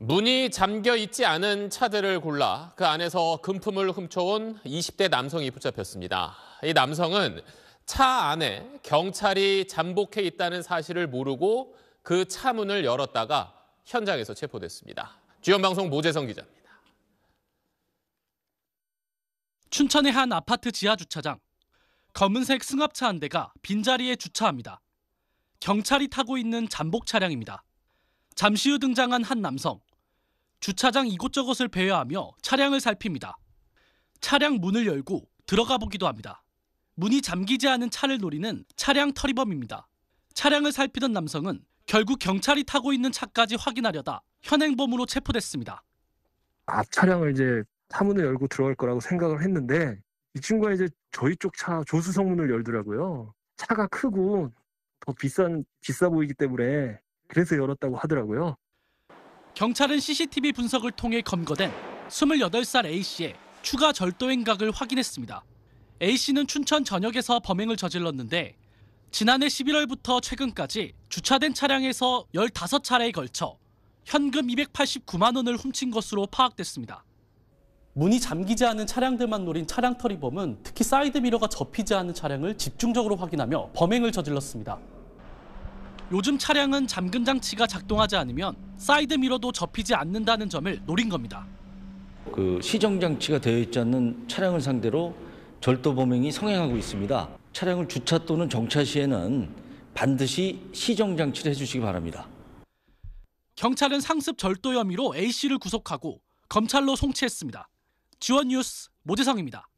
문이 잠겨 있지 않은 차들을 골라 그 안에서 금품을 훔쳐온 20대 남성이 붙잡혔습니다. 이 남성은 차 안에 경찰이 잠복해 있다는 사실을 모르고 그 차 문을 열었다가 현장에서 체포됐습니다. 주연방송 모재성 기자입니다. 춘천의 한 아파트 지하 주차장. 검은색 승합차 한 대가 빈자리에 주차합니다. 경찰이 타고 있는 잠복 차량입니다. 잠시 후 등장한 한 남성. 주차장 이곳저곳을 배회하며 차량을 살핍니다. 차량 문을 열고 들어가 보기도 합니다. 문이 잠기지 않은 차를 노리는 차량 터리범입니다. 차량을 살피던 남성은 결국 경찰이 타고 있는 차까지 확인하려다 현행범으로 체포됐습니다. 앞 아, 차량을 이제 차문을 열고 들어갈 거라고 생각을 했는데 이 친구가 이제 저희 쪽 차 조수석 문을 열더라고요. 차가 크고 더 비싼 비싸 보이기 때문에 그래서 열었다고 하더라고요. 경찰은 CCTV 분석을 통해 검거된 28살 A씨의 추가 절도 행각을 확인했습니다. A씨는 춘천 전역에서 범행을 저질렀는데 지난해 11월부터 최근까지 주차된 차량에서 15차례에 걸쳐 현금 289만 원을 훔친 것으로 파악됐습니다. 문이 잠기지 않은 차량들만 노린 차량 털이범은 특히 사이드미러가 접히지 않은 차량을 집중적으로 확인하며 범행을 저질렀습니다. 요즘 차량은 잠금 장치가 작동하지 않으면 사이드 미러도 접히지 않는다는 점을 노린 겁니다. 그 시정 장치가 되어 있지 않는 차량을 상대로 절도 범행이 성행하고 있습니다. 차량을 주차 또는 정차 시에는 반드시 시정 장치를 해주시기 바랍니다. 경찰은 상습 절도 혐의로 A 씨를 구속하고 검찰로 송치했습니다. 지원 뉴스 모재성입니다.